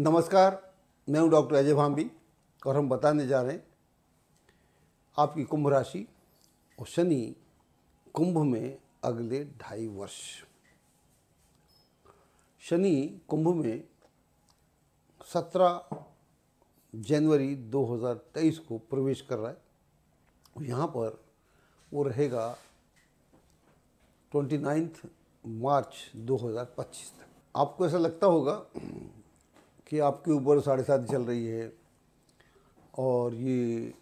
नमस्कार मैं हूं डॉक्टर अजय भाम्बी और हम बताने जा रहे हैं आपकी कुंभ राशि और शनि कुंभ में अगले ढाई वर्ष शनि कुंभ में 17 जनवरी 2023 को प्रवेश कर रहा है यहाँ पर वो रहेगा 29 मार्च 2025 तक आपको ऐसा लगता होगा कि आपके ऊपर साढ़े सात चल रही है और ये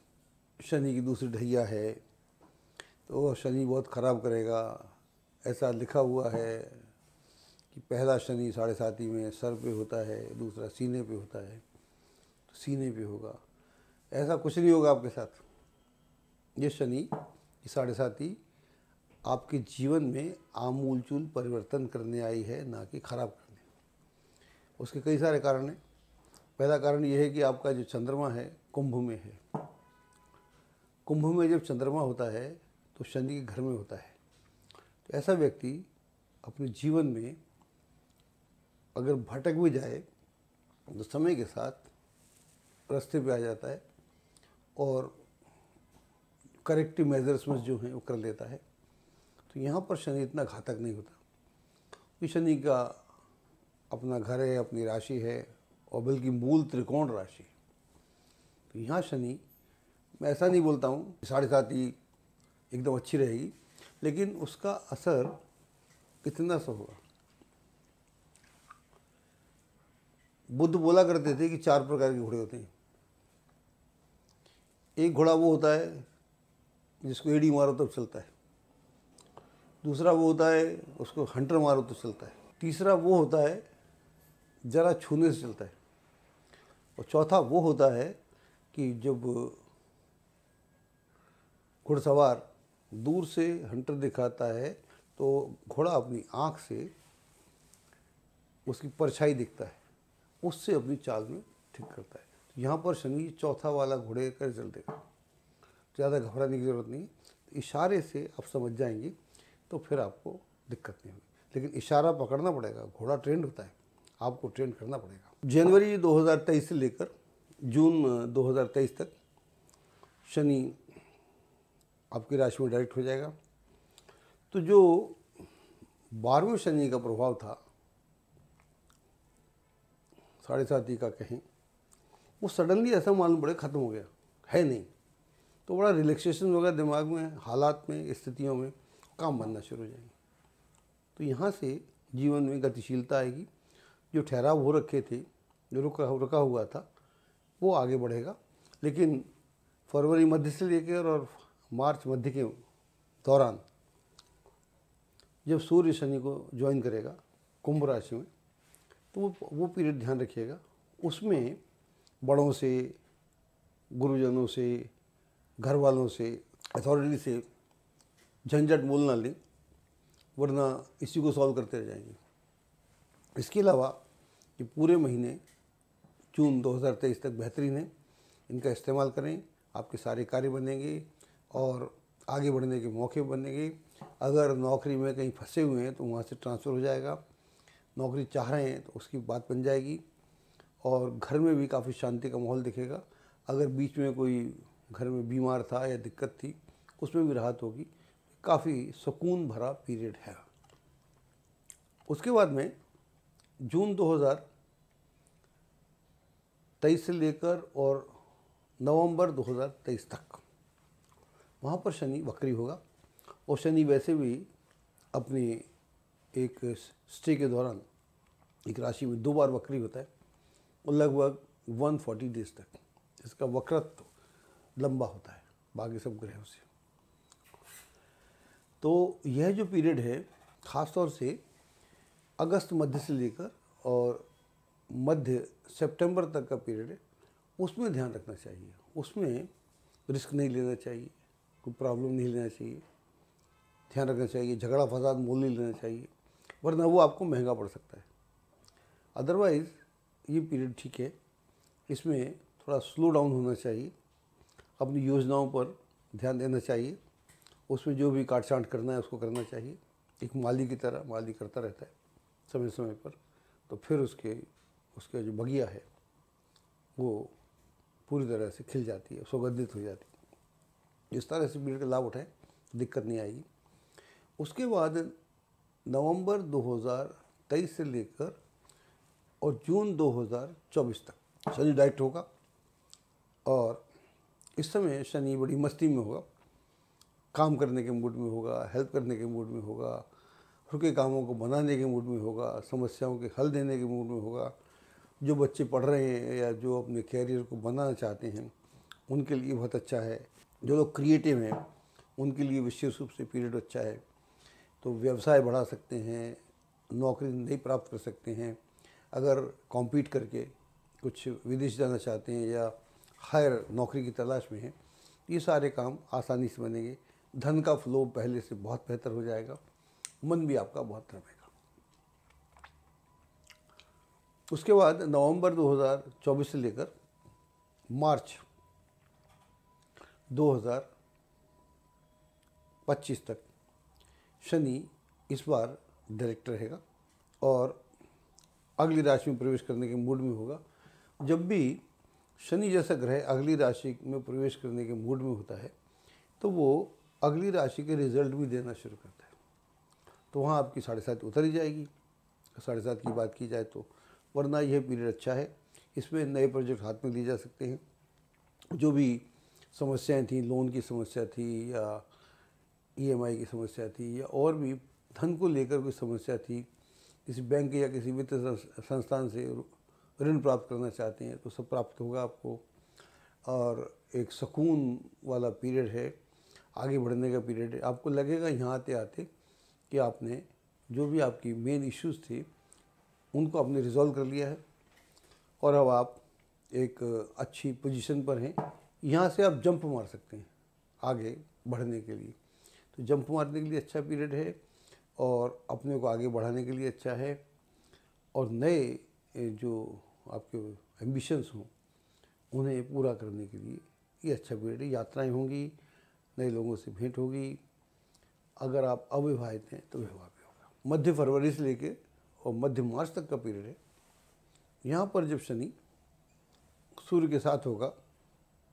शनि की दूसरी ढैया है तो शनि बहुत ख़राब करेगा ऐसा लिखा हुआ है कि पहला शनि साढ़े साती में सर पे होता है दूसरा सीने पे होता है तो सीने पे होगा ऐसा कुछ नहीं होगा आपके साथ ये शनि ये साढ़े साती आपके जीवन में आमूलचूल परिवर्तन करने आई है ना कि ख़राब कर उसके कई सारे कारण हैं पहला कारण यह है कि आपका जो चंद्रमा है कुंभ में है कुंभ में जब चंद्रमा होता है तो शनि के घर में होता है तो ऐसा व्यक्ति अपने जीवन में अगर भटक भी जाए तो समय के साथ रास्ते पे आ जाता है और करेक्टिव मेजर्स में जो हैं वो कर लेता है तो यहाँ पर शनि इतना घातक नहीं होता शनि का अपना घर है अपनी राशि है और बल्कि मूल त्रिकोण राशि तो यहाँ शनि मैं ऐसा नहीं बोलता हूँ साढ़े सात ही एकदम अच्छी रहेगी लेकिन उसका असर कितना सा होगा बुद्ध बोला करते थे कि चार प्रकार के घोड़े होते हैं एक घोड़ा वो होता है जिसको एडी मारो तो चलता है दूसरा वो होता है उसको हंटर मारो तो चलता है तीसरा वो होता है ज़रा छूने से चलता है और चौथा वो होता है कि जब घुड़सवार दूर से हंटर दिखाता है तो घोड़ा अपनी आँख से उसकी परछाई दिखता है उससे अपनी चाल में ठीक करता है तो यहाँ पर शनि चौथा वाला घोड़े का रिजल्ट देगा ज़्यादा घबराने की ज़रूरत नहीं तो इशारे से आप समझ जाएंगे तो फिर आपको दिक्कत नहीं होगी लेकिन इशारा पकड़ना पड़ेगा घोड़ा ट्रेंड होता है आपको ट्रेंड करना पड़ेगा जनवरी 2023 से लेकर जून 2023 तक शनि आपकी राशि में डायरेक्ट हो जाएगा तो जो बारहवें शनि का प्रभाव था साढ़े साथी का कहें वो सडनली ऐसा मालूम पड़े ख़त्म हो गया है नहीं तो बड़ा रिलैक्सेशन होगा दिमाग में हालात में स्थितियों में काम बनना शुरू हो जाएंगे तो यहाँ से जीवन में गतिशीलता आएगी जो ठहराव हो रखे थे जो रुका रुका हुआ था वो आगे बढ़ेगा लेकिन फरवरी मध्य से लेकर और मार्च मध्य के दौरान जब सूर्य शनि को ज्वाइन करेगा कुंभ राशि में तो वो वो पीरियड ध्यान रखिएगा उसमें बड़ों से गुरुजनों से घर वालों से अथॉरिटी से झंझट बोलना लें वरना इसी को सॉल्व करते रह जाएंगे इसके अलावा ये पूरे महीने जून 2023 तक बेहतरीन है इनका इस्तेमाल करें आपके सारे कार्य बनेंगे और आगे बढ़ने के मौके बनेंगे अगर नौकरी में कहीं फंसे हुए हैं तो वहाँ से ट्रांसफ़र हो जाएगा नौकरी चाह रहे हैं तो उसकी बात बन जाएगी और घर में भी काफ़ी शांति का माहौल दिखेगा अगर बीच में कोई घर में बीमार था या दिक्कत थी उसमें भी राहत होगी काफ़ी सुकून भरा पीरियड है उसके बाद में जून 2023 से लेकर और नवंबर 2023 तक वहाँ पर शनि वक्री होगा और शनि वैसे भी अपनी एक स्टे के दौरान एक राशि में दो बार वक्री होता है और लगभग 140 डेज तक इसका वक्रत्व लंबा होता है बाकी सब ग्रहों से तो यह जो पीरियड है ख़ासतौर से अगस्त मध्य से लेकर और मध्य सितंबर तक का पीरियड है उसमें ध्यान रखना चाहिए उसमें रिस्क नहीं लेना चाहिए कोई प्रॉब्लम नहीं लेना चाहिए ध्यान रखना चाहिए झगड़ा फसाद मोल नहीं लेना चाहिए वरना वो आपको महंगा पड़ सकता है अदरवाइज़ ये पीरियड ठीक है इसमें थोड़ा स्लो डाउन होना चाहिए अपनी योजनाओं पर ध्यान देना चाहिए उसमें जो भी काट छाट करना है उसको करना चाहिए एक माली की तरह माली करता रहता है समय समय पर तो फिर उसके उसके जो बगिया है वो पूरी तरह से खिल जाती है सुगंधित हो जाती है इस तरह से पेड़ लाभ उठाएँ दिक्कत नहीं आएगी उसके बाद नवंबर 2023 से लेकर और जून 2024 तक शनि डायरेक्ट होगा और इस समय शनि बड़ी मस्ती में होगा काम करने के मूड में होगा हेल्प करने के मूड में होगा उनके कामों को बनाने के मूड में होगा समस्याओं के हल देने के मूड में होगा जो बच्चे पढ़ रहे हैं या जो अपने कैरियर को बनाना चाहते हैं उनके लिए बहुत अच्छा है जो लोग क्रिएटिव हैं उनके लिए विशेष रूप से पीरियड अच्छा है तो व्यवसाय बढ़ा सकते हैं नौकरी नहीं प्राप्त कर सकते हैं अगर कॉम्पीट करके कुछ विदेश जाना चाहते हैं या हायर नौकरी की तलाश में हैं ये सारे काम आसानी से बनेंगे धन का फ्लो पहले से बहुत बेहतर हो जाएगा मन भी आपका बहुत रमेगा उसके बाद नवंबर 2024 से लेकर मार्च 2025 तक शनि इस बार डायरेक्ट रहेगा और अगली राशि में प्रवेश करने के मूड में होगा जब भी शनि जैसा ग्रह अगली राशि में प्रवेश करने के मूड में होता है तो वो अगली राशि के रिजल्ट भी देना शुरू करता है तो वहाँ आपकी साढ़े सात उतर ही जाएगी साढ़े सात की बात की जाए तो वरना यह पीरियड अच्छा है इसमें नए प्रोजेक्ट हाथ में लिए जा सकते हैं जो भी समस्याएं थी लोन की समस्या थी या ईएमआई e की समस्या थी या और भी धन को लेकर कोई समस्या थी किसी बैंक या किसी वित्त संस्थान से ऋण प्राप्त करना चाहते हैं तो सब प्राप्त होगा आपको और एक सुकून वाला पीरियड है आगे बढ़ने का पीरियड है आपको लगेगा यहाँ आते आते कि आपने जो भी आपकी मेन इश्यूज थी उनको आपने रिजॉल्व कर लिया है और अब आप एक अच्छी पोजीशन पर हैं यहाँ से आप जंप मार सकते हैं आगे बढ़ने के लिए तो जंप मारने के लिए अच्छा पीरियड है और अपने को आगे बढ़ाने के लिए अच्छा है और नए जो आपके एम्बिशंस हों उन्हें पूरा करने के लिए ये अच्छा पीरियड है यात्राएँ होंगी नए लोगों से भेंट होगी अगर आप अविवाहित हैं तो विवाह भी होगा मध्य फरवरी से लेकर और मध्य मार्च तक का पीरियड है यहाँ पर जब शनि सूर्य के साथ होगा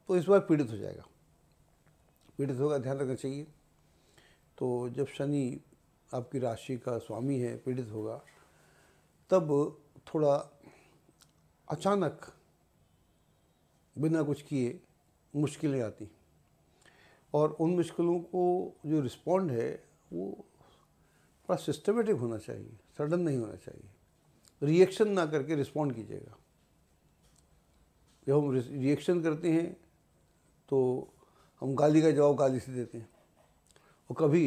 तो इस बार पीड़ित हो जाएगा पीड़ित होगा ध्यान रखना चाहिए तो जब शनि आपकी राशि का स्वामी है पीड़ित होगा तब थोड़ा अचानक बिना कुछ किए मुश्किलें आती हैं और उन मुश्किलों को जो रिस्पॉन्ड है वो बड़ा सिस्टमेटिक होना चाहिए सडन नहीं होना चाहिए रिएक्शन ना करके रिस्पॉन्ड कीजिएगा जब हम रिएक्शन करते हैं तो हम गाली का जवाब गाली से देते हैं और कभी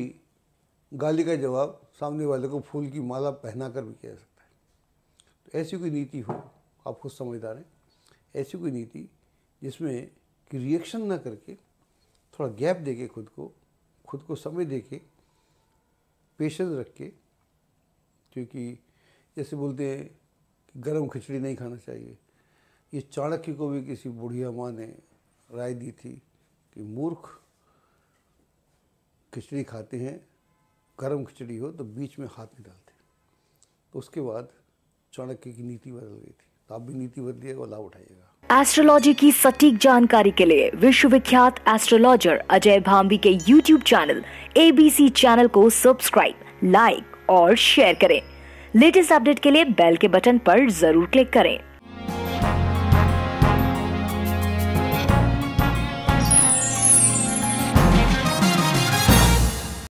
गाली का जवाब सामने वाले को फूल की माला पहना कर भी किया जा सकता है तो ऐसी कोई नीति हो आप खुद समझदार हैं ऐसी कोई नीति जिसमें कि रिएक्शन ना करके थोड़ा गैप दे के खुद को खुद को समय दे के पेशेंस रख के क्योंकि जैसे बोलते हैं कि गर्म खिचड़ी नहीं खाना चाहिए ये चाणक्य को भी किसी बुढ़िया माँ ने राय दी थी कि मूर्ख खिचड़ी खाते हैं गर्म खिचड़ी हो तो बीच में हाथ नहीं डालते तो उसके बाद चाणक्य की नीति बदल गई थी तो आप भी नीति बदलिएगा लाभ उठाइएगा एस्ट्रोलॉजी की सटीक जानकारी के लिए विश्वविख्यात एस्ट्रोलॉजर अजय भाम्बी के यूट्यूब चैनल एबीसी चैनल को सब्सक्राइब लाइक और शेयर करें लेटेस्ट अपडेट के लिए बेल के बटन पर जरूर क्लिक करें